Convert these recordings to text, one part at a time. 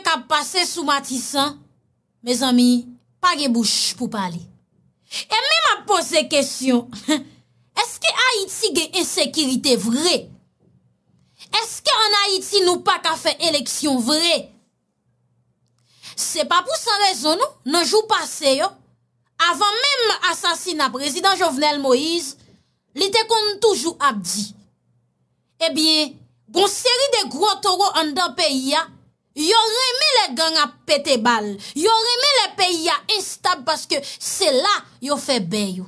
ka pase sou matisan, me zami, pa ge bouch pou pali. E mi ma pose kesyon, eske Haiti ge ensekirite vre? Eske an Haiti nou pa ka fe eleksyon vre? Se pa pou sa rezon nou, nan jou pase yo, avan mem asasina prezident Jovenel Moïse, li te kon toujou abdi. E bie, bon seri de gro toro an dan peyi ya, Yo reme le gang a pete bal. Yo reme le peyi a instab paske se la yo fe beyo.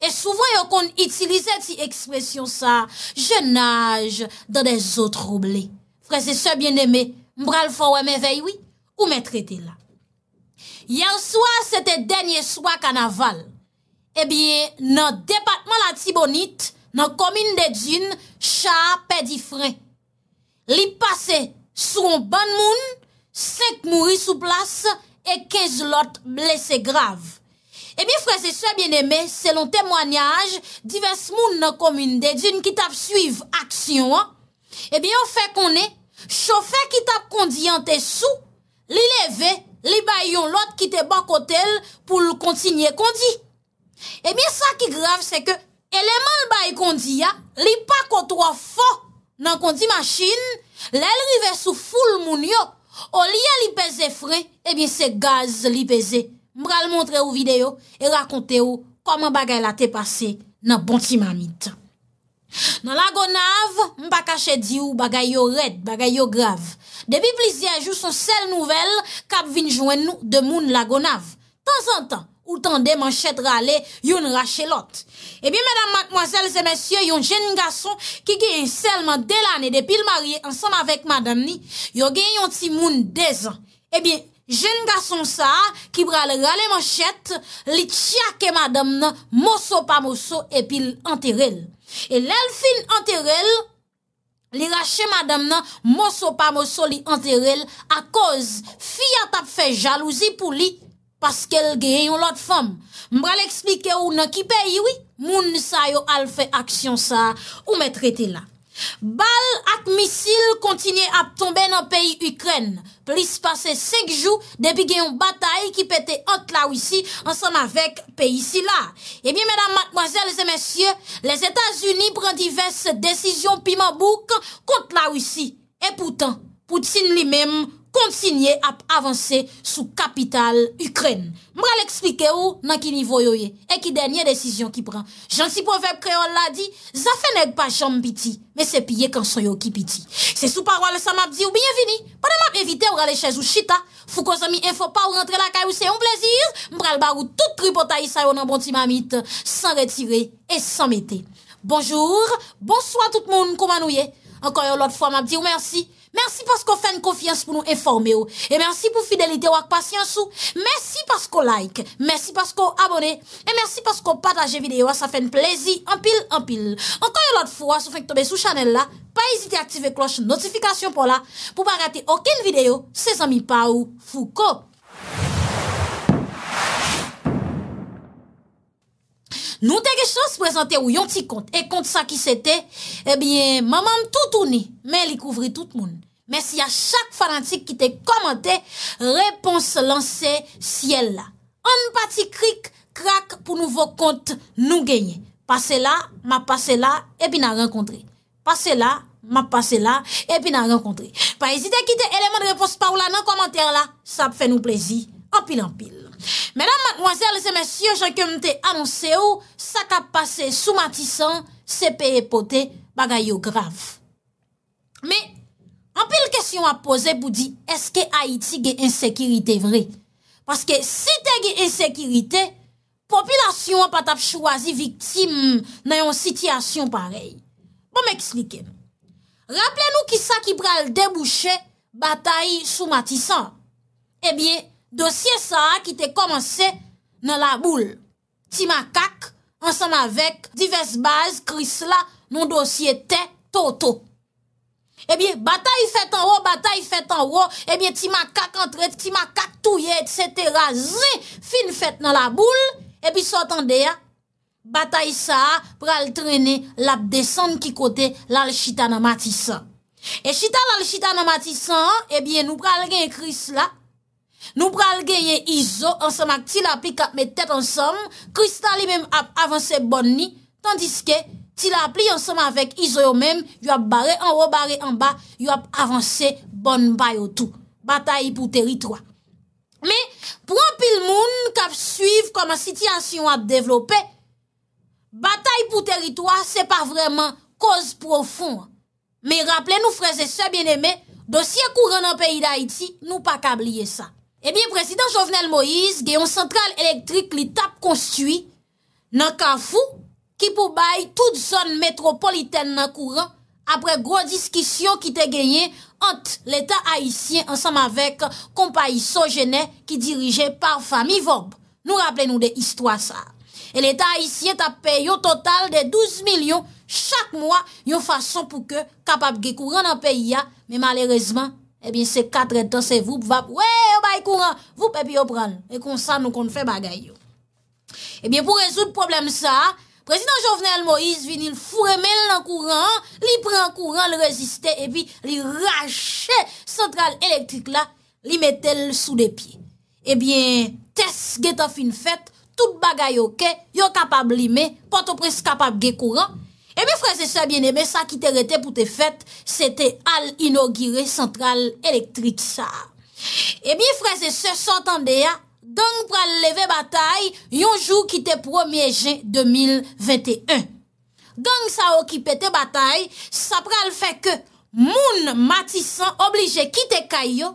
E souvan yo kon itilize ti ekspresyon sa je nage dan de zo trouble. Fre se se biene me, mbral fwa we me veywi, ou me trete la. Yen soa se te denye soa kanaval, e bien nan depatman la ti bonit, nan komine de djin, chaa pedi fre. Li pasey, sont un bon monde, 5 sous place et 15 autres blessés graves. Et eh bien, frères et sœurs bien-aimés, selon témoignage, diverses personnes dans la commune des dunes qui t'a suivent action, eh bien, on fait qu'on est, chauffeur qui t'a conduit en tes sous, les bâillons, l'autre qui t'est banc pour le continuer conduit. Eh bien, ça qui est grave, c'est que, élément le bail conduit, les pas qu'on trop fort, Nan kondi machin, lèl rive sou foul moun yo, o liye li peze fre, e bin se gaz li peze. Mbral montre ou video, e rakonte ou koman bagay la te pase nan bonti mamit. Nan lagonav, mpa kache di ou bagay yo red, bagay yo grav. Depi plizien jou son sel nouvel, kap vin jwen nou de moun lagonav, tan san tan. ou tan de manchet rale yon rache lot. Ebi, mèdame, mòzèl, zè mèsyè, yon jen nga son, ki gen yon selman delane depil marye ansam avèk madame ni, yo gen yon timoun dez an. Ebi, eh jen nga son sa, ki brale rale manchet, li tsyake madame nan mòso pa mòso epil anterèl. E lèl fin anterèl, li rache madame nan mòso pa mòso li anterèl, akòz fia tap fè jalouzi pou li, parce qu'elle gagne une autre femme. M'bral expliquer ou nan qui paye, oui. Moun sa fait action ça ou mettre traité là. Bal missiles missile à tomber dans pays Ukraine. Plus passé 5 jours depuis y une bataille qui pète entre la Russie ensemble avec pays ici là. Eh bien, mesdames, mademoiselles et messieurs, les États-Unis prennent diverses décisions piment bouc contre la Russie. Et pourtant, Poutine lui-même Kontinye ap avanse sou kapital Ukren Mbra l'eksplike ou nan ki nivoyoye E ki denye desisyon ki pran Jansi povep kreol la di Zafeneg pa jambiti Me sepye kansoyo ki piti Se sou parwale sa map di ou bienvini Padem ap evite ou rale chèz ou chita Fou ko zami enfo pa ou rentre la kay ou se yon plezir Mbral bar ou tout kripota yisa yo nan bonti mamit San retire et san mette Bonjour, bonsoy tout moun komanouye Ankoy ou lot fwa map di ou mersi mersi pasko fèn konfians pou nou informe ou, e mersi pou fidelite ou ak pasyans ou, mersi pasko like, mersi pasko abone, e mersi pasko pataje videyo a sa fèn plezi, anpil, anpil. Ankoye lot fwa sou fènk tobe sou chanel la, pa ezite aktive kloche notifikasyon pou la, pou pa rate oken videyo, se zanmi pa ou fou ko. Nou teke chans prezante ou yon ti kont, e kont sa ki sete, e eh bin mamam toutouni, men li kouvri tout moun. Men si ya chak fanantik ki te komante, repons lanse siel la. An pati krik, krak pou nouvo kont nou genye. Pase la, ma pase la, e bin a renkontre. Pase la, ma pase la, e bin a renkontre. Pa ezite kite eleman repos pa ou la nan komante la, sa pfe nou plezi, an pil an pil. Menan, mwen zèl, lèzè mèsyon, jèk yo mwen te anonsè ou, sa ka pase sou matisan, se pe epote bagay yo grav. Men, anpe lè kèsyon apose pou di, eske Haiti ge insekirite vre? Paske si te ge insekirite, popilasyon pat ap chwazi viktim nan yon sityasyon parey. Mwen bon, mèkslike. Raple nou ki sa ki pral debouche batay sou matisan. Ebyen, eh Dosye sa a ki te komanse nan la boule. Ti makak ansan avek divers baz kris la nan dosye te toto. Ebyen bata yi fet anwo, bata yi fet anwo, ebyen ti makak antret, ti makak touye, etsetera, zin, fin fet nan la boule, ebyen sotan deya, bata yi sa a pral trene lap desan ki kote lal chita nan matisa. E chita lal chita nan matisa, ebyen nou pral gen kris la, Nou pral genye izo, anseman ki ti la pli kap me tèt anseman, kristal li menm ap avanse bon ni, tandis ke ti la pli anseman vek izo yo menm, yo ap bare anwo, bare anba, yo ap avanse bon bayo tou. Bata yi pou teritwa. Me, pou anpil moun kap suiv koman sityansyon ap devlope, bata yi pou teritwa se pa vreman koz profoun. Me, rappele nou freze se, bieneme, dosye kou ren an peyi da iti, nou pa kabliye sa. Eh Prezident Jovenel Moïse, gen yon sentral elektrik li tap konstuit nan kafou ki pou bay tout zon metropoliten nan kouran apre gro diskisyon ki te genyen ant l'Etat Haitien ansam avek kompa yi Sojenè ki dirije par Fami Vob. Nou rappele nou de histwa sa. Et l'Etat Haitien tap peyo total de 12 milyon chak mwa yon fason pou ke kapap ge kouran nan peyi ya, men malerezman fok. Ebyen se 4 etan se voup vap, wey yo bayi kouran, voup epi eh yo pran, e kon sa nou kon fè bagay yo. Ebyen pou rezout problem sa, prezident Jovenel Moïse vinil furemel nan kouran, li pran kouran, li reziste, epi li rache central elektrik la, li metel sou de pi. Ebyen eh tes getof in fèt, tout bagay yo ke, yo kapab li me, poto pres kapab ge kouran. E eh mi freze se bien eme sa ki te rete pou te fet, se te al inogire central elektrik sa. E eh mi freze se sotande ya, gang pral leve batay, yonjou ki te promieje 2021. Gang sa okipe te batay, sa pral fe ke moun matisan oblije ki te kayo,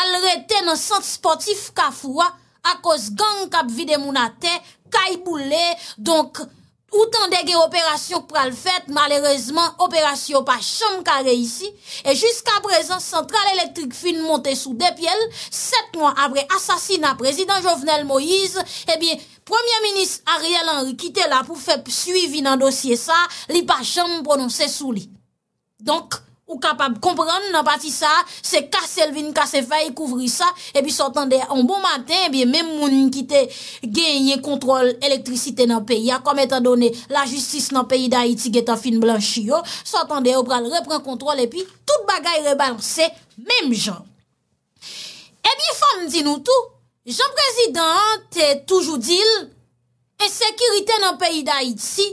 al rete nan sant sportif kafwa, akos gang kap vide moun ate, kay boule, donk, Outan degè operasyon k pral fèt, malèrezman, operasyon pa chan kare isi, e jiska prezant, Sentral Elektrik fin monte sou depyel, set mwan apre asasina Prezident Jovenel Moïse, ebyen, eh Premier Ministre Ariel Henry kite la pou fèp suivi nan dosye sa, li pa chan prononse sou li. Donk, ou kapab kompran nan pati sa, se kase elvin, kase faye kouvri sa, e bi sotande, an bon matin, e bi men mounin ki te genye kontrol elektrisite nan peyi, a kom etan donen la justis nan peyi da iti, getan fin blanchi yo, sotande, ou pral repren kontrol, e pi tout bagay rebalanse, menm jan. E bi fan di nou tou, jan prezident te toujou dil, e sekirite nan peyi da iti,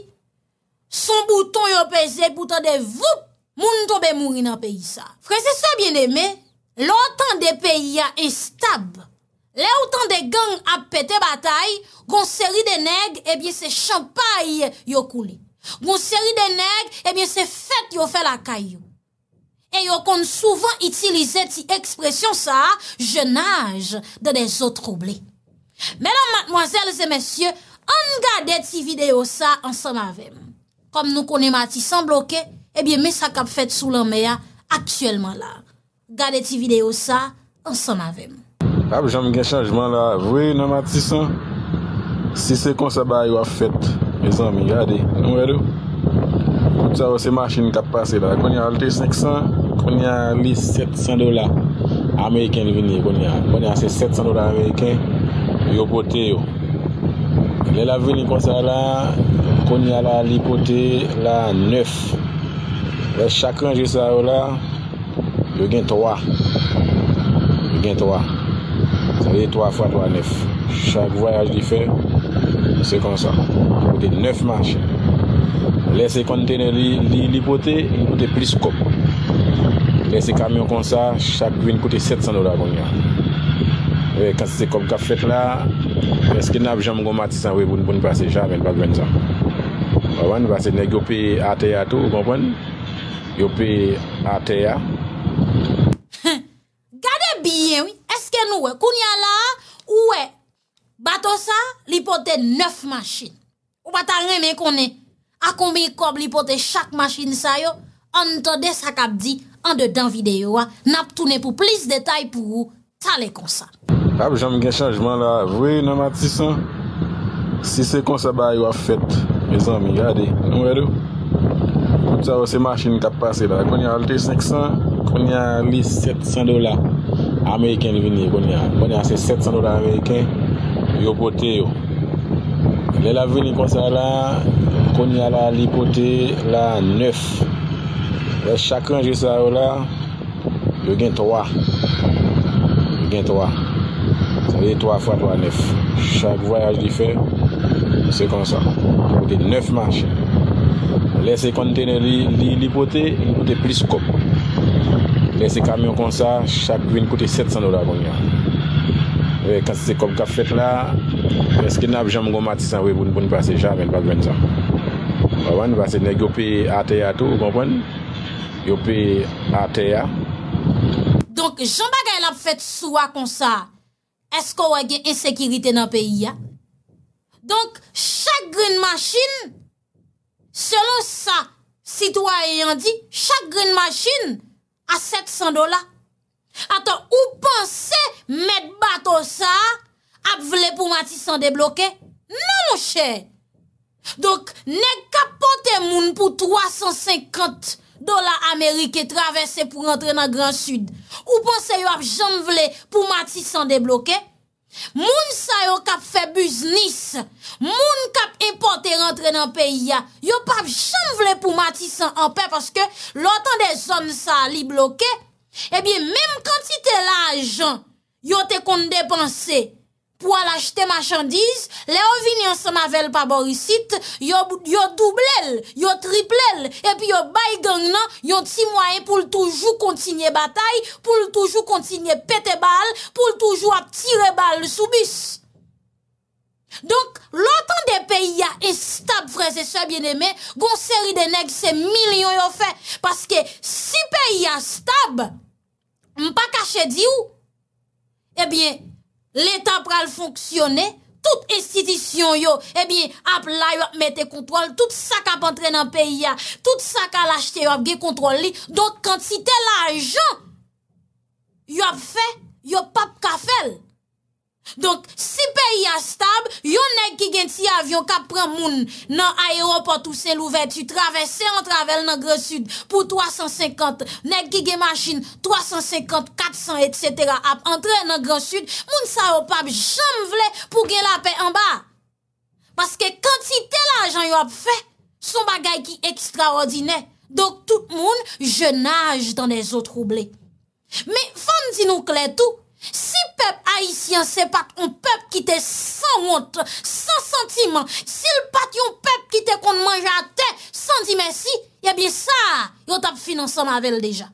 son bouton yo peze, bouton de vup, Moun toube mouri nan peyi sa. Frese eh se bien eme, loutan de peyi ya estab, loutan de gang apete batay, goun seri de neg, ebyen se champay yo kouli. Goun seri de neg, ebyen eh se fet yo fe la kay yo. E yo kon souvan itilize ti ekspresyon sa, je nage de de zo trouble. Menan matmoazel se mesye, an gade ti video sa ansan mavem. Kom nou konen ma ti san bloke, ebyen eh mè sa kap fèt sou lan mè ya aktyèlman ah, non, la. Gade ti video sa, ansan avèm. A pou jami gen chanjman la, vwe nan mati san, si se kon sa bay yo a fèt, mè san mi gade, nou edou, kout sa wè se machin kap pase la, kon yal te 500, kon yal li 700 dola, Ameriken vini kon yal, kon yal se 700 dola Ameriken, yo pote yo. Lè la vini kon sa la, kon yal la li pote la 9000, Lè chakwen jè sa ou la, yo gen towa. Yo gen towa. Sa liye towa fwa, towa nef. Chak voyaj li fè, se kon sa. Kote nef manche. Lè se kontene li potè, yon kote plis kop. Lè se kamyon kon sa, chak dwen kote 700 dola kong ya. E, Kansi se kop ka flet la, lè se kenab jaman kon matisan wè bon basè javèn, basè bènsan. Wè wan, basè negopi ate yato, wè konpwen. Yopi ate ya. Gade biyen, eske nou we? Koun ya la, ou we? Bato sa, li pote neuf masjin. Ou bata reme konen? Akonbe kob li pote chak masjin sa yo? An to de sakabdi, an de dan videyo wa. Nap toune pou plis detay pou ou, sa le konsa. Abo jan mi gen chanjman la. Vwe nan matisan? Si se konsa ba yo a fèt, me zan mi gade, nou we do? Abo jan mi gen chanjman la. Sa ou se machin kap pase la Konya alte 500 Konya li 700 dola Ameriken li vini Konya se 700 dola Ameriken Yo pote yo Le la vini kon sa la Konya la li pote la 9 Le chakon je sa ou la Yo gen 3 Gen 3 Sa li 3 x 3, 9 Chak vayaj di fe Se kon sa Neuf machin Lese kontene li pote, yon kote plis kop. Lese kamyon kon sa, chak gwen kote 700 dolar kon ya. E, kase se kop ka fèt la, eske nab jom gomati san we pou nou pase javèn, pa gwen sa. Awan, pase neg yopi ate ya tou, yopi ate ya. Donk, jom bagay nab fèt soua kon sa, esko wage esekirite nan peyi ya? Donk, chak gwen masin, Selon sa, si to a yon di, chak green machine a 700 dola. Atan, ou panse met bato sa ap vle pou mati san debloke? Non, mon chè. Donk, ne kapote moun pou 350 dola Amerike travesse pou rentre nan Grand Sud. Ou panse yo ap jan vle pou mati san debloke? Moun sa yo kap febuznis, moun kap impote rentre nan peyi ya, yo pap chanvle pou matisan anpe, paske lotan de zon sa li bloke, ebyen menm kantite la ajan, yo te kont depanse. pou an l'achete machandise, le an vini an se mavel pa borisit, yo doblel, yo triplel, epi yo bay gang nan, yo ti mwayen pou l'toujou kontinye batay, pou l'toujou kontinye pete bal, pou l'toujou ap tire bal soubis. Donk, l'antan de peyi ya estab, freze se bieneme, gon seri de neg se milyon yo fe, paske si peyi ya stab, mpa kache di ou, ebyen, eh L'Etat pral fonksyonè, tout estitisyon yo, ebi eh ap la yo ap mette kontrol, tout sa ka ap entre nan peyi ya, tout sa ka al achete yo ap ge kontrol li, dot kant si tel ajan, yo ap fe, yo ap pap kafel. Donk, si peyi a stab, yon nek ki gen ti avyon kap pran moun nan ayropot ou sen louve, tu travesse an travel nan gran sud pou 350, nek ki gen masjin 350, 400, etc. ap entre nan gran sud, moun sa wop ap jom vle pou gen la pe an ba. Paske kantite la ajan yo ap fe, son bagay ki ekstraordine. Donk, tout moun je nage dan e zo trouble. Me, fan di nou kletou? Si peuple haïtien, c'est pas un peuple qui était sans honte, sans sentiment, si le un peuple qui était qu'on mange à terre, sans dire merci, eh bien ça, on fini ensemble avec déjà.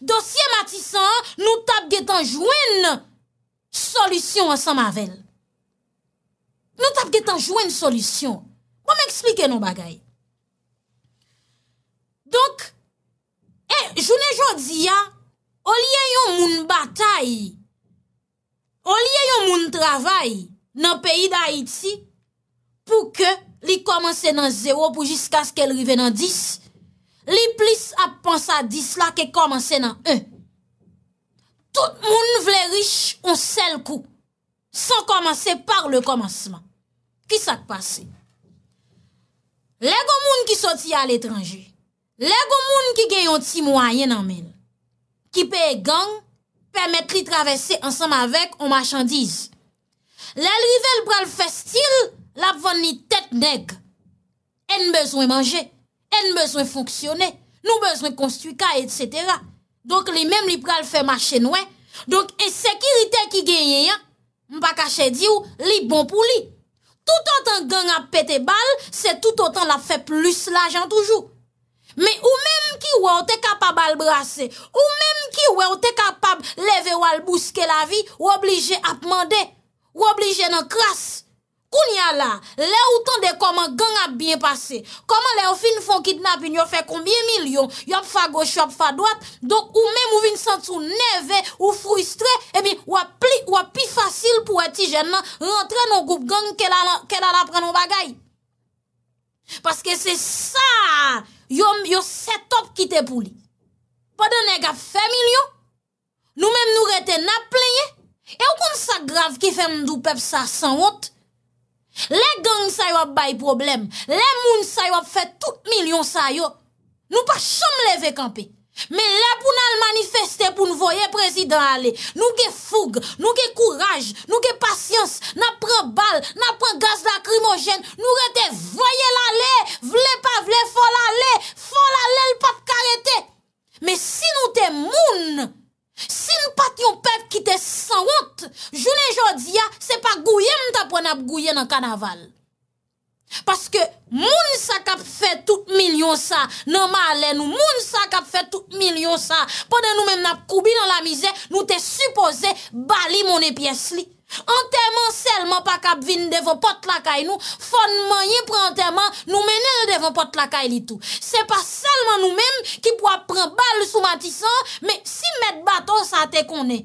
Dossier Matissan, nous tape getan une solution ensemble avec Nous tape getan une solution. Pour m'expliquer nos bagailles. Donc, je eh, journée dis dis, au lieu yon bataille, On liye yon moun travay nan peyi da Haiti pou ke li komanse nan zero pou jiska skèl rive nan 10, li plis ap pansa 10 la ke komanse nan 1. Tout moun vle riche on sel kou, san komanse par le komanseman. Ki sak pase? Le go moun ki soti al etranji, le go moun ki gen yon ti mwayen nan men, ki peye gang, permettre de traverser ensemble avec on marchandise. Les rivel pral fait style, la vanni tête nègre. Elle besoin manger, elle besoin fonctionner, nous besoin construire, etc. Donc, les mêmes li pral fait marcher nous. Hein. Donc, insécurité qui gagne, hein, pas caché dire, li bon pour Tout autant gang a pété balle, c'est tout autant la fait plus l'argent toujours. Mè ou mèm ki wè ou te kapab albrase, ou mèm ki wè ou te kapab leve wè albuske la vi, wè oblige ap mande, wè oblige nan kras. Koun ya eh non? la, lè ou tonde koman gang ap bien pase, koman lè ou fin fon kidnap yon fè koumyen milyon, yon fagosh, yon fadoat, donk ou mèm ou vin sentou neve ou frustre, e bin wè pi fasil pou wè ti jen nan rentre nan goup gang ke la la pre nan bagay. Paske se sa... Yom yo setop ki te pou li. Pa de nega femil yo. Nou men nou rete nap plenye. E w kon sa grav ki fem nou pep sa san wot. Le gang sa yo ap bay problem. Le moun sa yo ap fe tout milyon sa yo. Nou pa chom leve kampi. Mè lè pou nan lmanifeste pou nou voye prezident ale, nou ge foug, nou ge kouraj, nou ge pasyans, nan pren bal, nan pren gaz lakrimogen, nou rete voye lale, vle pa vle fol ale, fol ale lpap karete. Mè si nou te moun, si nou pat yon pep ki te san wot, jounen jodi ya, se pa gouye mta pon ap gouye nan kanaval. Paske moun sa kap fè tout milyon sa. Nan ma alè nou moun sa kap fè tout milyon sa. Pwede nou men ap koubi nan la mizè. Nou te suppose bali moun e piens li. An teman selman pa kap vin devon pot lakay nou. Fon man yen pre an teman. Nou menen devon pot lakay li tou. Se pa selman nou men ki pou ap pren bal sou matisan. Me si met baton sa te konè.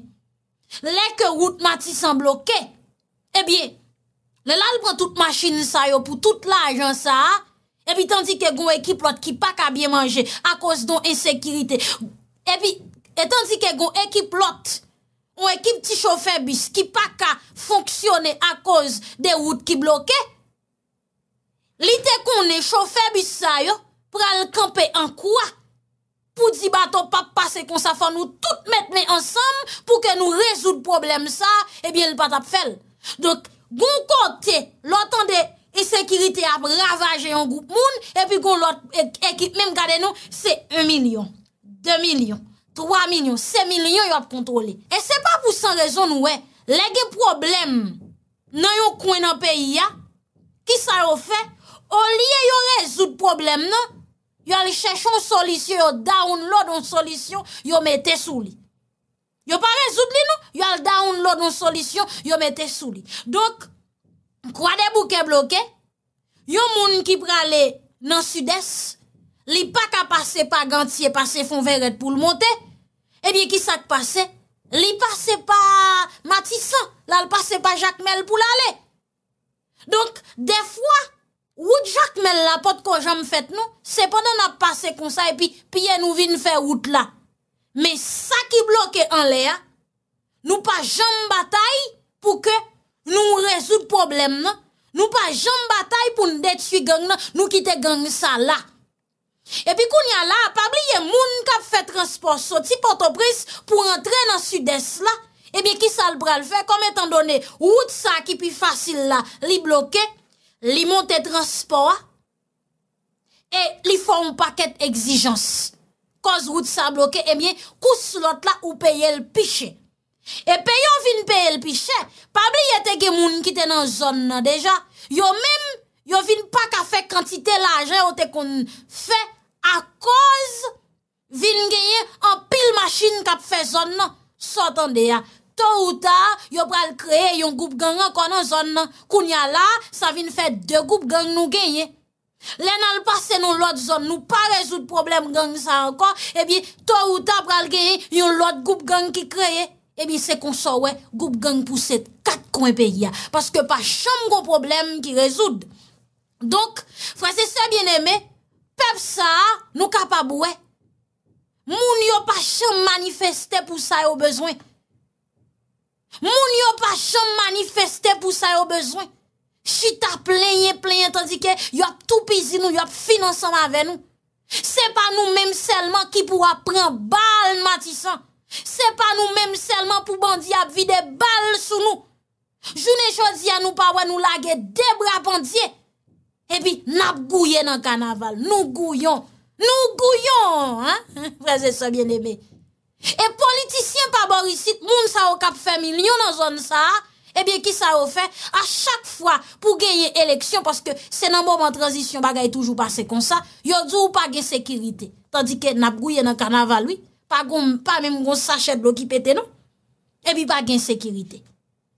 Lè ke route matisan blokè. Ebyè. Nè lal pran tout machini sa yo pou tout l'ajan sa. Ebi tandi ke gon ekip lot ki pa ka bie manje a koz don esekirite. Ebi, etan di ke gon ekip lot, on ekip ti chofe bis ki pa ka fonksyone a koz de wout ki bloke. Li te kon ne chofe bis sa yo, pran l'kampe an kwa? Pou di bato pap pase kon sa fa nou tout metne ansam pou ke nou rezoud problem sa, ebyen eh l pat ap fel. Dok, Gon kote, lotan de esekirite ap ravaje yon goup moun, epi kon lot ekip men gade nou, se 1 milyon, 2 milyon, 3 milyon, 5 milyon yon ap kontrole. E se pa pou san rezon wè, lege problem nan yon kwen an peyi ya, ki sa yon fe, o liye yon rezout problem nan, yon li chèche yon solisyon, yon download yon solisyon, yon mette souli. Yo pa rezout li nou, yo al download an solisyon, yo mette sou li. Donk, kwa de bouke bloke, yo moun ki prale nan sudes, li pa ka pase pa ganti e pase fon veret pou l monte, e bie ki sa k pase, li pase pa matisa, la l pase pa jakmel pou l ale. Donk, de fwa, wout jakmel la pot ko jam fet nou, sepon nan ap pase kon sa e pi, piye nou vin fe wout la. Men sa ki bloke an le non? non? a, nou pa jambatay pou ke nou rezout problem nan. Nou pa jambatay pou nou detu gange nan, nou kite gange sa la. Epi koun ya la, pabli yon moun kap fe transport soti potopris pou rentre nan sud-es la, eh epi ki sal pral fe, kom etan donen, wout sa ki pi fasil la, li bloke, li monte transport, e li fon paket egzijansi. Koz gout sa bloke, e miye kous lot la ou peye l piche. E peyo vin peye l piche, pabli yete gemoun ki ten an zon nan deja. Yo men, yo vin pa ka fe kantite la aje ou te kon fe, a koz vin genye an pil maschine ka fe zon nan, sotan de ya. To ou ta, yo pral kreye yon goup gang an kon an zon nan. Koun ya la, sa vin fe de goup gang nou genye. Len al pase nou lot zon nou pa rezoud problem gen sa ankon Ebi to ou ta pral geye yon lot goup gen ki kreye Ebi se kon so we goup gen pou set kat kon e peye ya Paske pa chanm go problem ki rezoud Donk, fwese se bieneme, pep sa nou kapab we Moun yo pa chanm manifeste pou sa yo bezwen Moun yo pa chanm manifeste pou sa yo bezwen Chita plenye, plenye, tandike yop tou pizi nou, yop finansan avè nou. Se pa nou mèm selman ki pou apren bal matisan. Se pa nou mèm selman pou bandi ap vide bal sou nou. Jounè chodzi an nou pa wè nou lage debra pandye. Epi nap gouye nan kanaval, nou gouyon. Nou gouyon, prese sobyen ebe. E politisyen pa borisit, moun sa wak ap femilyon nan zon sa a. Ebyen eh ki sa ofen a chak fwa pou genye eleksyon Paske se nan mouman transisyon bagay toujou pase konsa Yo djou pa gen sekirite Tandike nap gouye nan kanavalwi Pa mwen mwen sache blokipete nou Ebyen eh pa gen sekirite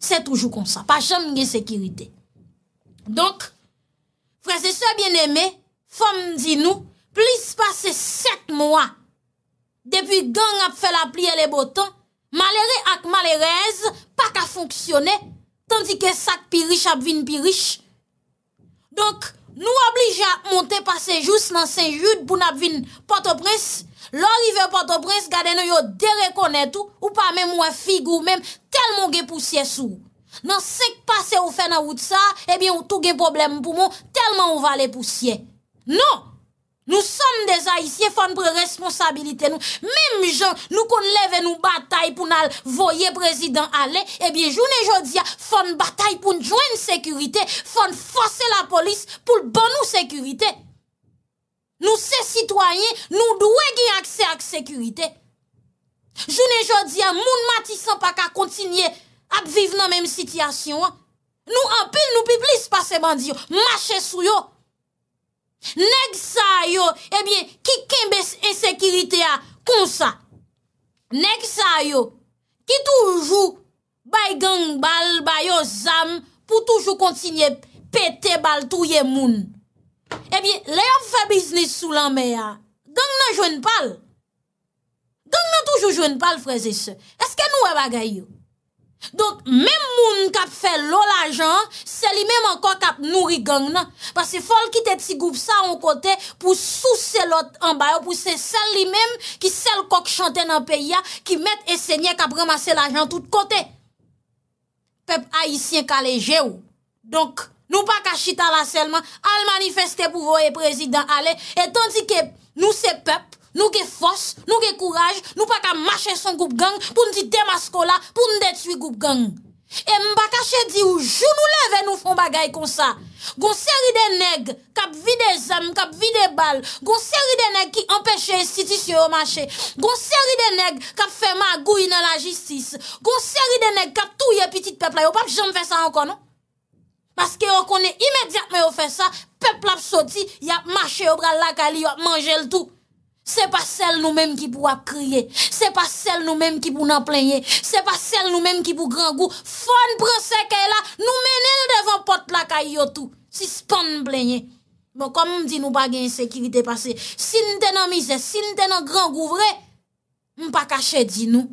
Se toujou konsa, pa chanm gen sekirite Donk, frese se bien eme Fom di nou, plis pase set mwa Depi gang ap fe la pli e le botan Malere ak malerez, pa ka fonksyone, tanti ke sak pi rich ap vin pi rich. Donk nou oblige a monte pase jous nan sen joud pou nap vin potopres. Lò rive potopres gade nou yo derekonnet ou pa men mwen fig ou men telman ge pousye sou. Nan sek pase ou fe nan wout sa, ebyen ou tou ge problem pou moun telman ou vale pousye. Non! Nou son deza isye fon pre responsabilite nou. Mem jan nou kon leve nou batay pou nan voye prezident ale, ebyen eh joun e jodia fon batay pou jwen sekurite, fon fose la polis pou l banou sekurite. Nou se sitwanyen nou dwe gen aksè ak sekurite. Joun e jodia moun mati san pa ka kontinye ap vive nan menm sityasyon. Nou anpil nou pi plis pase bandyo, mache sou yo. Nèk sa yo, ebyen, ki kembes ensekirite a, kon sa. Nèk sa yo, ki toujou bay gang bal, bay yo zam, pou toujou kontsinye pete bal touye moun. Ebyen, lè yon fè biznis sou lan mè a, gang nan jwen pal. Gang nan toujou jwen pal, freze se. Eske nou e bagay yo? Donk, mem moun kap fè lò la jan, sè li mem ankon kap nouri gang nan. Pase fol ki te ti goup sa an kote, pou sou sè lot an bayo, pou sè sè li mem ki sè l kok chante nan peya, ki met e sè nye kap remase la jan tout kote. Pep aisyen kalé jè ou. Donk, nou pa kachita la selman, al manifeste pou voye prezident ale, et tanti ke nou se pep, Nou ge fos, nou ge kouraj, nou pa ka mache son goup gang pou nou di demaskola, pou nou detui goup gang. E mba kache di ou, joun ou leve nou fon bagay kon sa. Gon seri de neg, kap vide zem, kap vide bal, gon seri de neg ki empeshe estitis yo yo mache. Gon seri de neg, kap fe magou yon la jistis. Gon seri de neg, kap tou ye pitit pepla yo, pa jom fe sa ankon, non? Paske yo konen imediat me yo fe sa, pepla ap soti, yap mache yo bra lakali, yo ap manje l'tou. Se pa sel nou menm ki pou ap kriye, se pa sel nou menm ki pou nan plenye, se pa sel nou menm ki pou gran gou, fon brosek e la, nou menel devan pot la kayo tou, si span plenye. Bon, kom m di nou bagen sekirite pase, si nou tenan mize, si nou tenan gran gou vre, m pa kache di nou.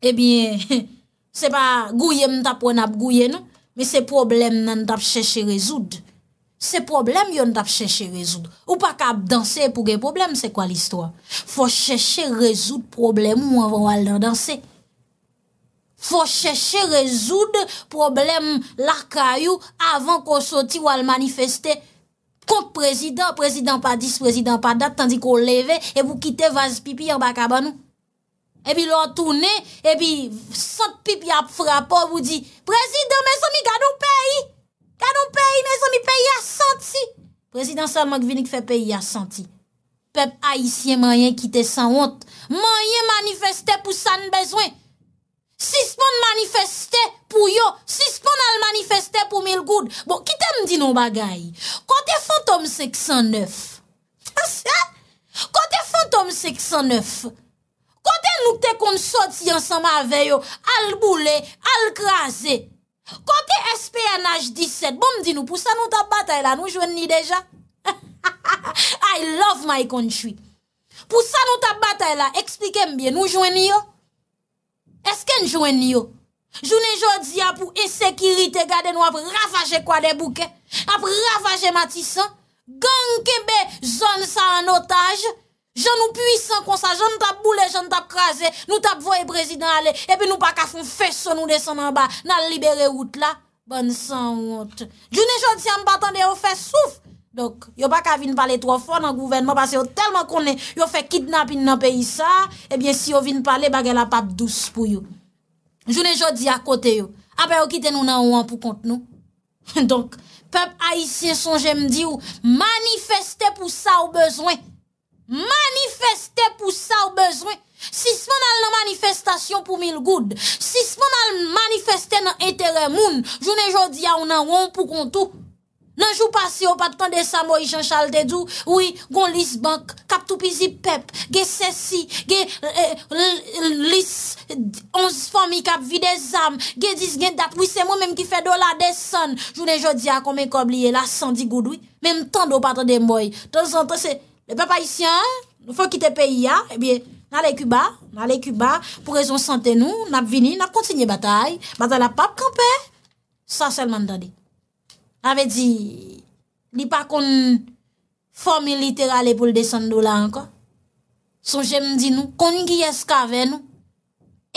Ebyen, se pa gouye m tapon ap gouye nou, mi se problem nan tap cheshe rezoud. Se problem yon tap chèche rezoud. Ou pa kap dansè pou gen problem, se kwa l'histoire? Fò chèche rezoud problem ou an van wal dan dansè. Fò chèche rezoud problem larkayou avan kon soti wal manifeste kont prezident, prezident pa dis, prezident pa dat, tandik kon leve e vou kite vaz pipi an baka banou. Ebi lò toune, ebi sot pipi ap frapo, vou di, prezident, mè son mi gano peyi? Kan nou peyi, ne zon mi peyi a santi. Prezident Salman Kvinik fe peyi a santi. Pep a yisye mayen ki te san wot. Mayen manifeste pou san bezwen. Sispon manifeste pou yo. Sispon al manifeste pou mil goud. Bon, ki te mdi nou bagay. Kote fantom seksan neuf. Kote fantom seksan neuf. Kote nou te kon sot si ansan ma aveyo. Al boule, al krasi. Kote SPNH 17, bom di nou, pou sa nou tap batay la, nou jwen ni deja? I love my country. Pou sa nou tap batay la, eksplike mbyen, nou jwen ni yo? Esken jwen ni yo? Jounen jodzi apou esekirite gade nou ap rafaje kwa de bouke? Ap rafaje matisan? Gan kebe zon sa an otaj? Jan nou puisan kon sa, jan nou tap boulè, jan nou tap krasè, nou tap voye prezident alè, epi nou pa ka foun fèso nou desan an ba, nan libere out la, ban san ou ot. Jounè jodi an batande yo fè souf, dok, yo pa ka vin palè tro fò nan gouvenman, basè yo telman konè, yo fè kidnap in nan peyi sa, epi si yo vin palè bagè la pap douz pou yo. Jounè jodi akote yo, apè ah yo kite nou nan ouan pou kont nou. Donk, pep a isye son jèm di ou, manifestè pou sa ou bezwen, Manifeste pou sa ou bezwen. Si seman al nan manifestasyon pou mil goud. Si seman al manifesten nan enteren moun. Jounen jodi a ou nan woun pou kontou. Nan jou pasi ou pati tan desa moui janshal te dou. Ou yi gon lis bank, kap tou pizi pep. Ge sesi, ge lis 11 fami kap vide zam. Ge dis gen dat. Ou yi seman menm ki fe do la desan. Jounen jodi a kon men kob liye la san di goud. Ou yi menm tan do pati de moui. Ton san to se... Le papayisyen, nou fò ki te peyi ya, ebyen, eh nalè kuba, nalè kuba, pou rezon sante nou, nap vini, nap kontse nye batay, batay la pap kampè, sa selman dadi. Nave di, li pa kon fòm iliterale pou l'de san do la anko, son jèm di nou, kon gi eskave nou,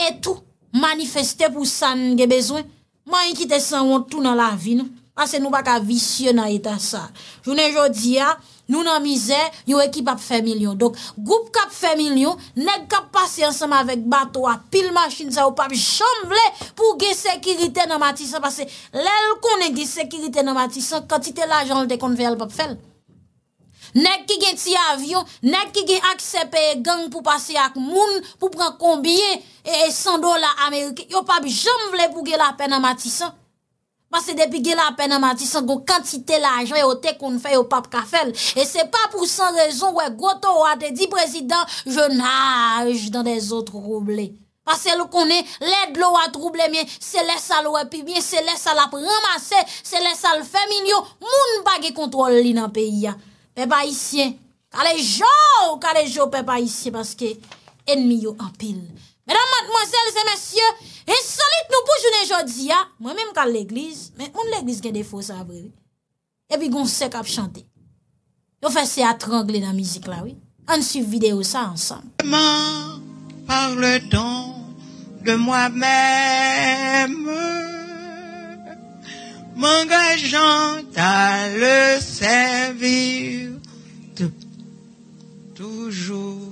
etou, manifestè pou san ge bezon, man yi ki te san wot tout nan la vi nou, ase nou baka visye nan ita sa. Jounen jò di ya, Nou nan mizè, yo ekip ap femilyon. Dok, goup kap femilyon, nek kap pase ansama vek bato a pil masjin sa, yo pab jom vle pou ge sekirite nan matisan. Pase lèl konen ge sekirite nan matisan, kantite la janl de konve al bap fel. Nek ki gen ti avyon, nek ki gen aksepe gang pou pase ak moun, pou pran kombiye, e 100 dola Amerike, yo pab jom vle pou ge la pen nan matisan. Pase depi gè la apè nan mati, san kon kantite la ajwen yo te kon fè yo pap kafèl. E se pa pou san rezon, wè, goto wate di prezident, je nage dan de zo troublè. Pase lò konè, lèd lò wate troublè mè, se lè sal wè pi bè, se lè sal ap ramase, se lè sal fèmin yo, moun bagè kontrol li nan peyi ya. Pe pa isye. Kale jo, kale jo pe pa isye, paske enmi yo apil. Mèdame, mademoiselles et messieurs, Insanit nou pou jounen jodi ya Mwen menm kal l'eglis Men moun l'eglis gen defo sa vre E bi goun sek ap chante Nou fese atrangle nan mizik la An sou videyo sa ansan Parle ton De mwen menm Mwen gen jant A le servir Toujou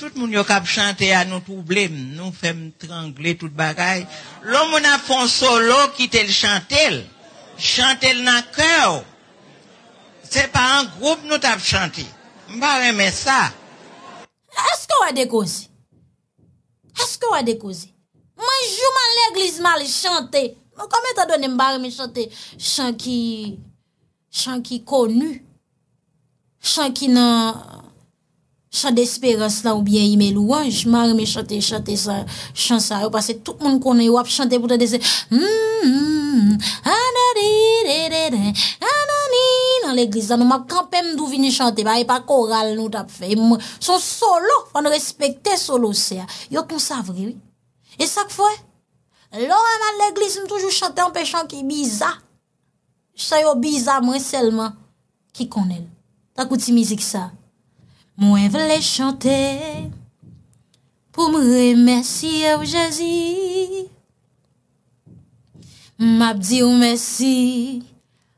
Tout moun yo kap chante a nou toublem, nou fèm trangle tout bagay. Lò moun ap fon solo ki tel chante l. Chante l nan kèw. Se pa an groub nou tap chante. Mba reme sa. Eske wade kozi? Eske wade kozi? Mwen jouman lè glizman li chante. Mwen kome ta donen mba reme chante? Chant ki... Chant ki konu. Chant ki nan... Chante d'espérance la ou bien y melou. Ou an, jman remè chante, chante sa. Chante sa, ou passe tout moun konen. Ou ap chante pou ta dese. Nan l'eglise, nan mwen kampem d'ou vini chante. Ba, y pa koral nou tap fe. Son solo, fwane respekte solo se. Yo konsavre, oui. E sak fwe? Lò, an man l'eglise mwen toujou chante, an pe chanke biza. Chante yo biza mwen selman. Ki konen? Takouti mizik sa? A. Moi, je voulais chanter pour me remercier oh, au Jésus. M'a dit au merci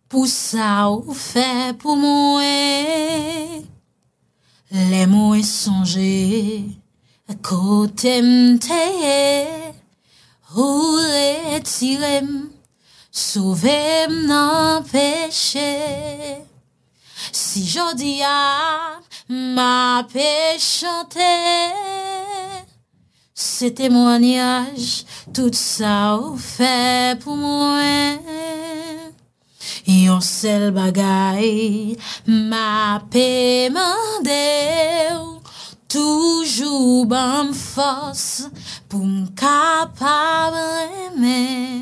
pour ça ou fait pour moi. Les mots songer à côté de ou retirer, sauver péché. Si j'en dis Ma paix chantait, c'est témoignage, tout ça au fait pour moi. Et sait seul bagaille, ma paix m'a toujours bonne force, pour me capable de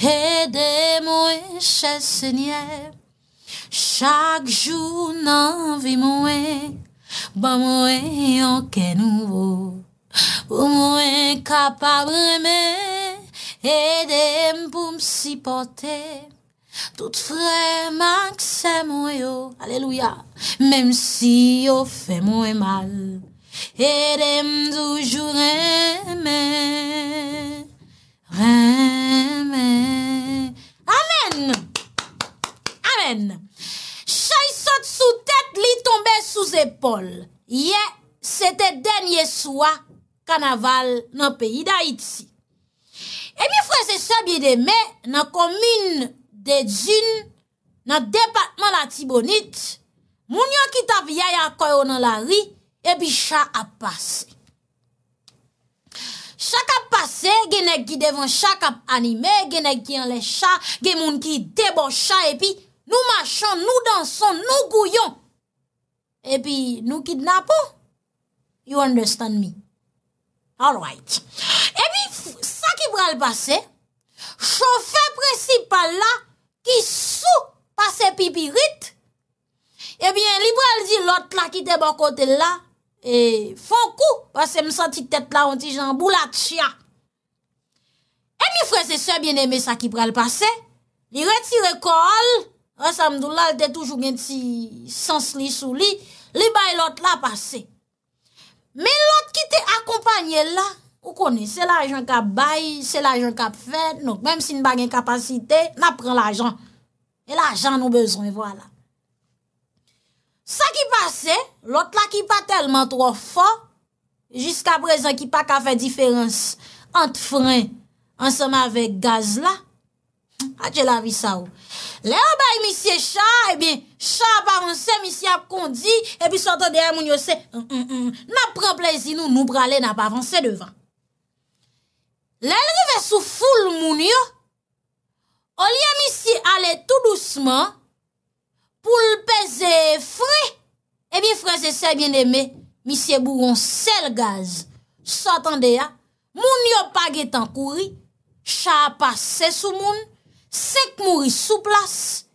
aider moi jour' jou nan vi mwen, ba mwen anke nouvo. Pou mwen kapab reme, et pou Tout fre mak se mwen yo, alléluia, même si yo fe mwen mal. m' toujours reme, sou tet li tombe sou zepol ye, se te denye sou a kanaval nan peyi da it si e mi fwese se bide me nan komine de djin nan departman la tibonit moun yo ki tav yaya koyo nan la ri epi chak ap pase chak ap pase genek ki devan chak ap anime genek ki anle chak genek ki tebo chak epi Nou machon, nou danson, nou gouyon. E pi nou kidnapon. You understand me? Alright. E pi sa ki pral pase, chon fe presi pa la, ki sou pase pipirit, e pi li pral di lot la ki te bakote la, e fon kou, pase m senti tet la onti jan boulat chia. E mi fre se se bieneme sa ki pral pase, li retire kol, an samdou la, l te toujou gen ti sens li sou li, li bay lot la pase. Men lot ki te akompanyen la, ou konen, se la ajan kap bay, se la ajan kap fed, nou, menm si ne bag en kapasite, na pren la ajan. E la ajan nou bezon, e wala. Sa ki pase, lot la ki pa telman tro fò, jiska prezen ki pa ka fe diferans ant frem ansama vek gaz la, Ache la vi sa ou. Le ou bay misye chan, e eh bin chan ap avanse misye ap kondi, e eh bin sotan de a moun yo se, mm, mm, mm, nan preplezi nou nou prale nan ap avanse devan. Le li ve sou foul moun yo, olye misye ale tout douceman, pou l peze fre, e eh bin fre se se bin eme, misye bouron sel gaz, sotan de a, moun yo pa getan kouri, chan ap pase sou moun, Sek mouri sou plas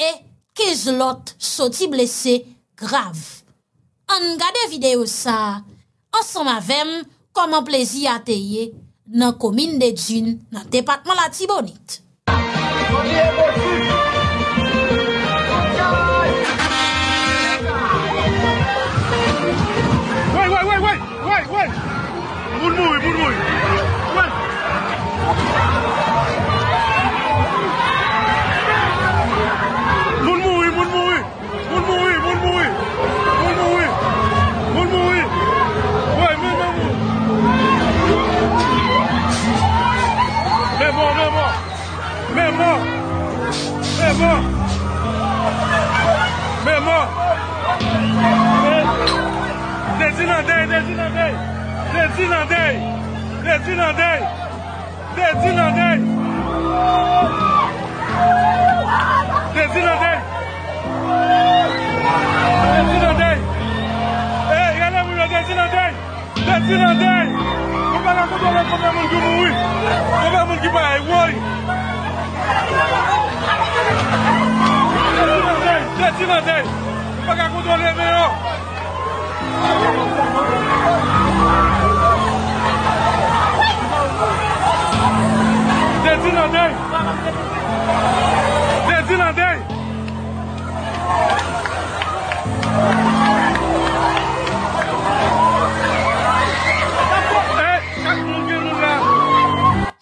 E ke zlot soti blese grav An nga de video sa An san ma vem Koman plezi a teye Nan komine de djun Nan departman la tibonit Moun mouri moun mouri Moun mouri moun mouri Mè mò! Mè mò! Dè di nan dèy! Dè di nan dèy! Dè di nan dèy! A pa lan Alfad tornan kon swan gomendedou mou. Desi lande! Desi lande! Mpaka kontrole veyo! Desi lande! Desi lande!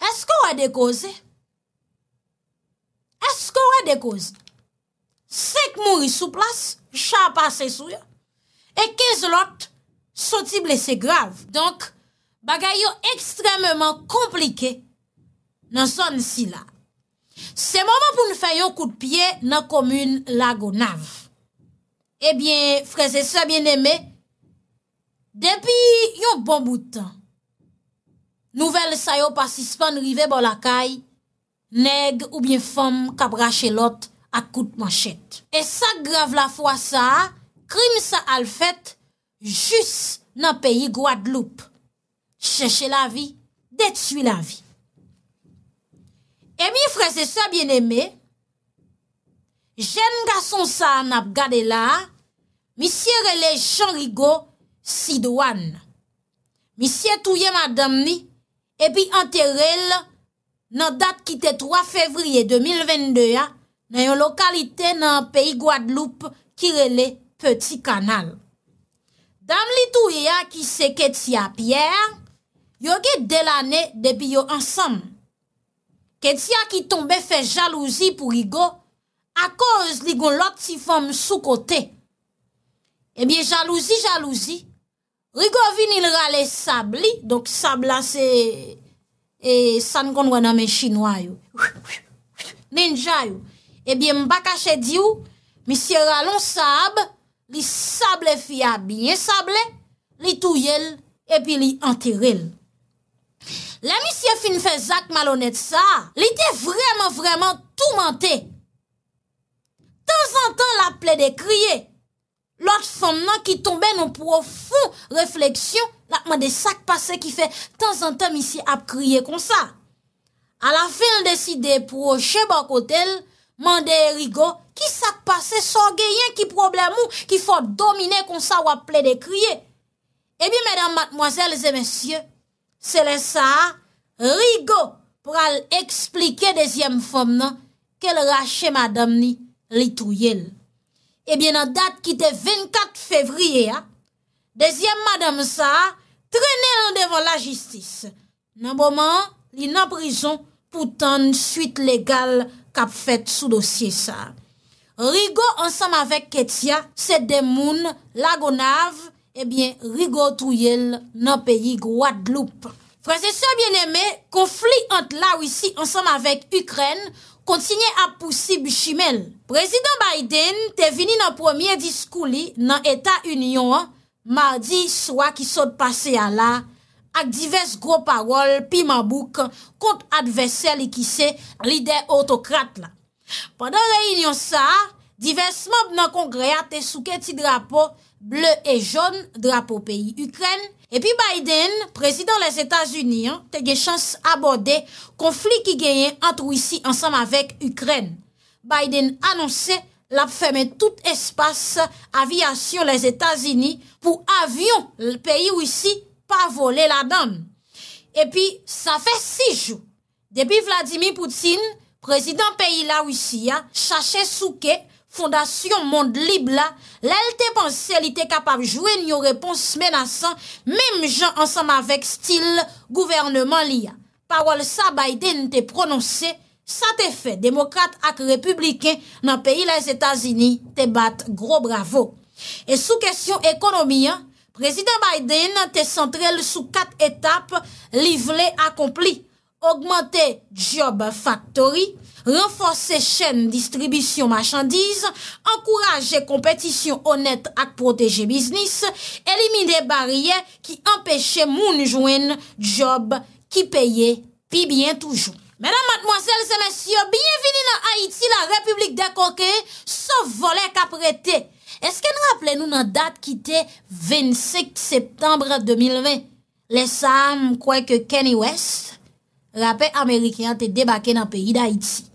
Eske wade goze? kozi. Sek mouri sou plas, chan pase sou ya, e kez lot, soti blese grav. Donk, bagay yo ekstrememan komplike nan son si la. Se mouman pou nou fè yo kout piye nan komoun lago nav. Ebyen, eh freze, sè bien eme, depi yo bon boutan, nouvel sa yo pasispan rive bol akay, Neg oubyen fom kabra chelot akout manchet. E sa grav la fwa sa, krim sa al fet, jus nan peyi Gwadloup. Cheche la vi, det su la vi. E mi frese sa bieneme, jen ga son sa nap gade la, misye rele Jean Rigaud Sidouane. Misye touye madamni, e bi anterrelle nan dat ki te 3 fevriye 2022 ya nan yon lokalite nan peyi Gwadloup kirele Peti Kanal. Dam li touye ya ki se Ketia Pierre, yo ge delane depi yo ansam. Ketia ki tombe fe jalouzi pou Rigo a koz li goun lot si fom sou kote. Ebyen jalouzi, jalouzi, Rigo vinil rale sab li, donk sab la se... et ça ne pas mes chinois ninja et bien m'pa caché di monsieur Rallon sable les sable fia bien sable le touille et puis li enterrent. la monsieur fin fait zak malhonnête ça il était vraiment vraiment tout menté temps en temps la plaie de crier l'autre femme qui tombait dans profond réflexion Natman de sak pase ki fe tan zan tem isi ap kriye kon sa. A la fin deside pou che bakotel, mande Rigo ki sak pase sogeyen ki problemou ki fote domine kon sa wap ple de kriye. Ebi menam matmwazel zemensye, selen sa, Rigo pral explike dezyem fom nan ke l rache madam ni litouyel. Ebi nan dat ki te 24 fevriye ya, Dezyem madame sa, trènen an devan la jistis. Nan boman, li nan prizon pou tan suite legal kap fèt sou dosye sa. Rigo ansam avèk Ketia, Sedemoun, Lagonav, ebyen eh Rigo Touyel nan peyi Gwadloup. Fransè so bienemè, konflik ant la wisi ansam avèk Ukren, kontinye ap pousib chimel. Prezident Biden te vini nan premier diskou li nan Eta Union an, Mardi, swa ki sot pase ya la, ak divers gro parol, pi mabouk, kont adverse li ki se, li de autokrat la. Padon reynyon sa, divers mob nan kongrea te souke ti drapo bleu e joun drapo peyi Ukren. E pi Biden, prezident les Etats-Unis, te ge chans aborde konflik ki genyen antou isi ansam avek Ukren. Biden anonsè. Lap fèmè tout espas avyasyon les Etats-Unis pou avyon l'peyi wisi pa vole la dan. Epi, sa fè si jou. Depi Vladimir Poutine, prezident peyi la wisi ya, chache souke, fondasyon mond libla, lèl te pensè li te kapab jwen yo repons mèna san, mèm jan ansam avèk stil gouvernement li ya. Pa wol sa baite nte prononse, Sa te fe, demokrate ak republiken nan peyi les Etats-Unis te bat gro bravo. E sou kesyon ekonomi, prezident Biden te sentrel sou kat etap livle akompli. Ogmente job factory, renfose chen distribisyon machandise, ankouraje kompetisyon onet ak proteje biznis, elimine barye ki empeshe moun jwen job ki peye pi bien toujou. Madame, mademoiselles et messieurs, bienvenue dans Haïti, la République des coquets, sa voler capreté. Est-ce que nous rappelez-nous la date qui était 26 septembre 2020? Les sames croient que Kenny West, rappel américain, était débarqué dans le pays d'Haïti.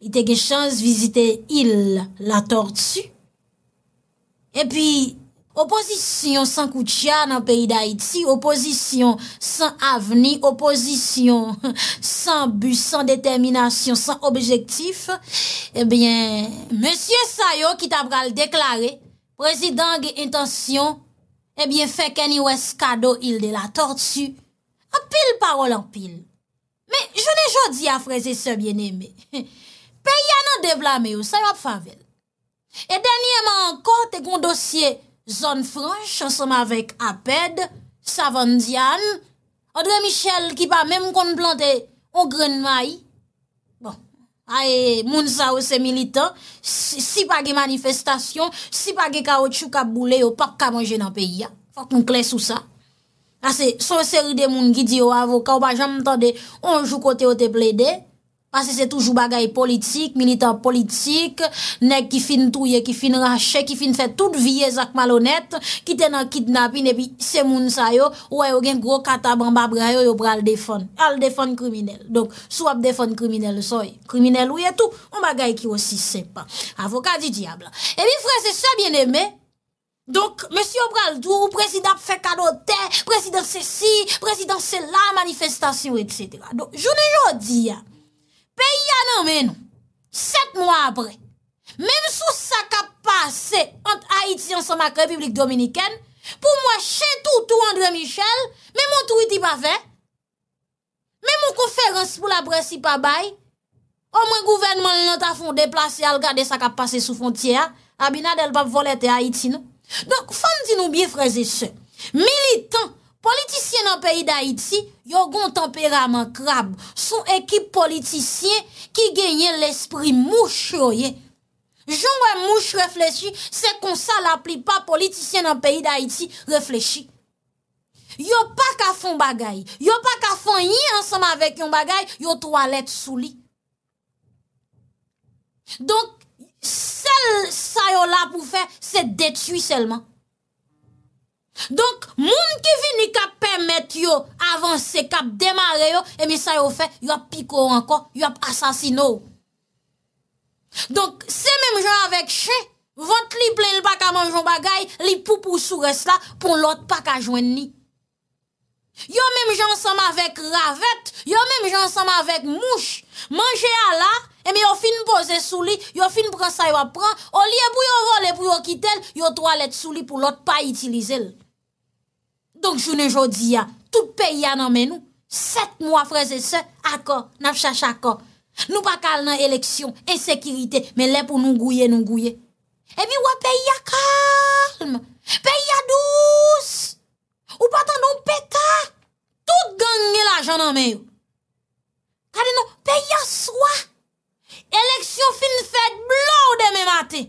Il était gué chance de visiter l'île La Tortue. Et puis... oposisyon san koutchia nan peyi da iti, oposisyon san avni, oposisyon san bu, san determinasyon, san objektif, ebyen, eh monsye Sayo ki tabral deklare, prezidang e intasyon, ebyen eh fekeni wes kado il de la tortu. Anpil parol anpil. Me, jounen jodi a freze se bieneme. Peyi anan devlame yo, Sayo ap fave. E denyeman ankon, te kon dosye, Zon Frans, chan seman vek Aped, Savandian, Odre Michel ki pa menm kon plante Ogrenmay. Bon, ae moun sa ou se militan, si pa ge manifestasyon, si pa ge ka ou chou ka boule ou pak ka manje nan peyi ya. Fak nou kles ou sa. Ase, son seri de moun ki di yo avoka ou pa jan mtande ou anjou kote ou te ple dey. Ase se toujou bagay politik, militan politik, nek ki fin touye, ki fin rachè, ki fin fè tout viez ak malonèt, ki ten an kidnapin, epi se moun sa yo, wè yon gen gro kataban bab rayo yo bral defon. Al defon kriminel. Donk, sou ap defon kriminel soy. Kriminel ouye tout, ou bagay ki wosi se pa. Avokat di diabla. Ebi fwese se bien eme, donk, monsi yo bral djou, ou presidap fè kanote, presidans se si, presidans se la, manifestasyon, etc. Donk, jounen jodi ya, pays a men Sept mois après, même sous sa cap passé entre Haïti et la République Dominicaine, pour moi, chez tout, tout André Michel, même mon tweet n'est pas fait, même mon conférence pour la presse pas bail, au moins gouvernement n'a pas fait déplacer, regarder ça qui a passé sous frontière, Abinadel pas volé à Haïti. Donc, femme dit nous bien, frères et sœurs, militants, Politisyen nan peyi d'Haïti, yo gon temperamen krab. Son ekip politisyen ki genyen l'esprit mouch yo ye. Jounwe mouch reflechye, se kon sa la pli pa politisyen nan peyi d'Haïti reflechye. Yo pa ka fon bagay, yo pa ka fon yi ansanm avèk yon bagay, yo toalette sou li. Donk, sel sa yo la pou fè, se detui selman. Donk, moun ki vini kap permet yo avanse kap demare yo, eme eh sa yo fe, yo ap piko anko, yo ap asasino. Donk, se mem jwa avek che, vot li plen l baka manjon bagay, li pupu sou resla pou lot pa ka jwen ni. Yo mem jwa ansam avek ravet, yo mem jwa ansam avek mouch, manje ala, eme yo fin boze sou li, yo fin pran sa yo pran, o li e bou yo role pou yo kitel, yo to alet sou li pou lot pa itilize l. Donk jounen jodi ya, tout pey ya nanmen nou, set mwa freze se, akor, nanf chacha akor. Nou pa kal nan eleksyon, ensekiritè, men lè pou nou gouye, nou gouye. Epi wap pey ya kalm, pey ya douz, ou patan donk peta, tout gangye la jounanmen yo. Kade nou pey ya swa, eleksyon fin fed blou de men vatey.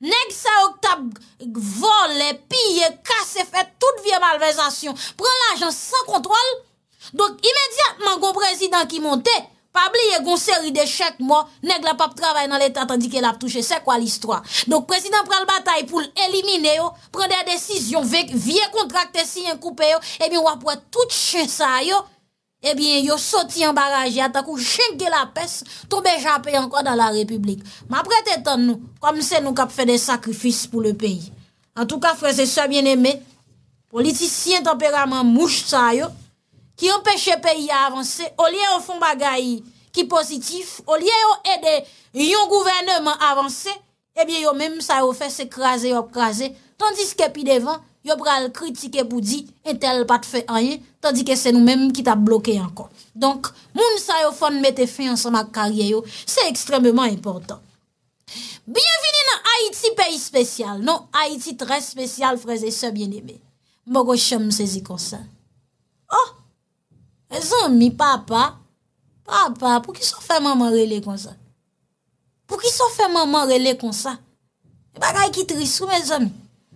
Neg sa oktab vole, piye, kase, fè tout vie malvezasyon, pren l'ajan san kontrol, donk imediatman go prezident ki monte, pabliye gon seri de chek mwa, neg la pap travay nan l'etat an di ke la ap touche, se kwa l'istwa. Donk prezident pren l'batay pou l'elimine yo, pren de a desisyon, vie kontrakte si yon koupe yo, e mi wap wap wap touche sa yo, eh bien, yo sorti en barrage, et ont la peste, tombé jappé encore dans la République. Ma après étant nous, comme c'est nous qui avons fait des sacrifices pour le pays. En tout cas, frères et sœurs bien-aimés, politiciens tempérament mouche ça, yo, qui empêche le pays à avancer, au lieu au fond bagaille, qui positif, au lieu d'aider yon gouvernement à avancer, eh bien, yo même ça, yo fait s'écraser, écraser. Tandis que, pi devant, yo pral kritike boudi, entel eh, pat fe anyen, tandike se nou menm ki ta bloke ankon. Donk, moun sa yo fon mette fin an son ak karye yo, se ekstrememan importan. Bienveni nan Haiti peyi spesyal, non, Haiti tres spesyal, freze se bieneme. Mbogo chem msezi konsan. Oh, e zonmi, papa, papa, pou ki son fe maman rele konsan? Pou ki son fe maman rele konsan? E bagay ki trisou, me zonmi.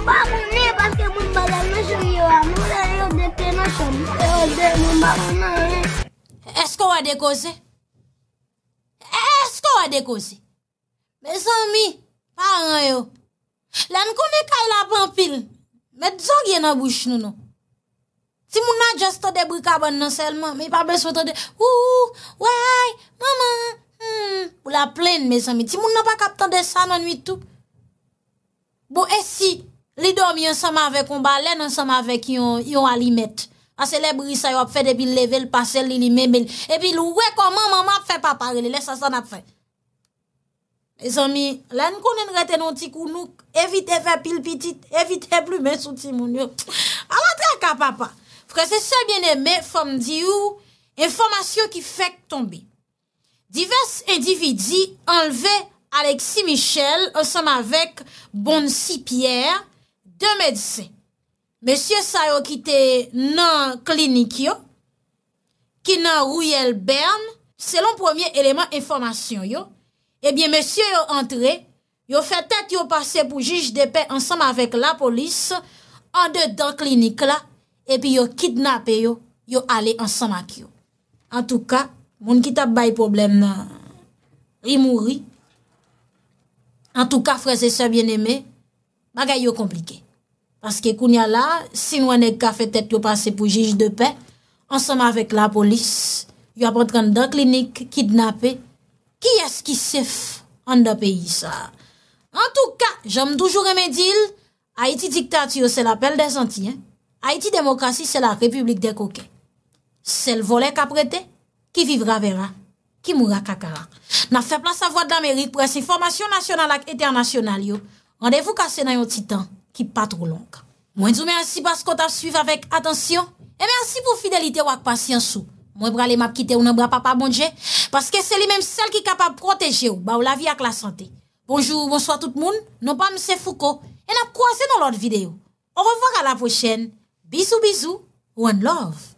Moun ba moun ne, paske moun ba den mèjou yò an, moun la yò dekè nan chòm, moun dekè nan moun ba moun nan. Esko wade kose? Esko wade kose? Mè son mi, pa an yo. Lan kone kaj la ban fil, mè dzon gye nan bouch nou nou. Ti moun nan jò stode brika ban nan selman, mè pa beswote de, wou, wou, wè, maman, mou hmm, la plèn mè son mi. Ti moun nan pa kap tande sa nan witu. Bo e si. Li do mi yon sama avek yon balen, yon sama avek yon alimet. Ase le brisa yon ap fede, bi leve l pasel, li li me mel. Ebi l wè koman maman ap fede papare, li lè sa san ap fede. E zon mi, lè n konen rete non ti kounou, evite ve pil pitit, evite blu men souti moun yo. Awa tra ka papa. Frè se se bien eme, fòm di ou, informasyon ki fèk tombi. Divers individi anleve Aleksi Michel, yon sama avek Bonci Pierre. Tè mèdise, mèsyè sa yo kite nan klinik yo, ki nan rouyèl bern, selon premier eleman informasyon yo, ebyen eh mèsyè yo antre, yo fè tèt yo pase pou jij de pe ansanm avèk la polis, an de dan klinik la, epi yo kidnap yo, yo ale ansanm ak yo. An tou ka, moun ki tap bay problem nan, ri mouri, an tou ka freze se bien eme, bagay yo komplike. Paske koun ya la, sin wane ka fetet yo pase pou jij de pe, ansanman vek la polis, yo apotran da klinik, kidnapé. Ki es ki sef an da peyi sa? En tou ka, jom toujou remedil, Haiti diktatiyo se la pelle de zanti, Haiti demokrasi se la republik de koke. Se l volek aprete, ki vivra vera, ki moura kakara. Na fepla sa vwa d'Amerik pou esi formasyon nasyonal ak eternasyonal yo, randevou kase nan yon titan. qui pas trop longue. Moi, vous remercie parce qu'on avez suivi avec attention. Et merci pour fidélité ou patience. Moi, je vais quitter ou bras papa bon Dieu. Parce que c'est lui-même celle qui est capable de protéger ou, bah, la vie avec la santé. Bonjour, bonsoir tout le monde. Non pas M. Foucault. Et n'a croisé dans l'autre vidéo. Au revoir à la prochaine. Bisous, bisous. One love.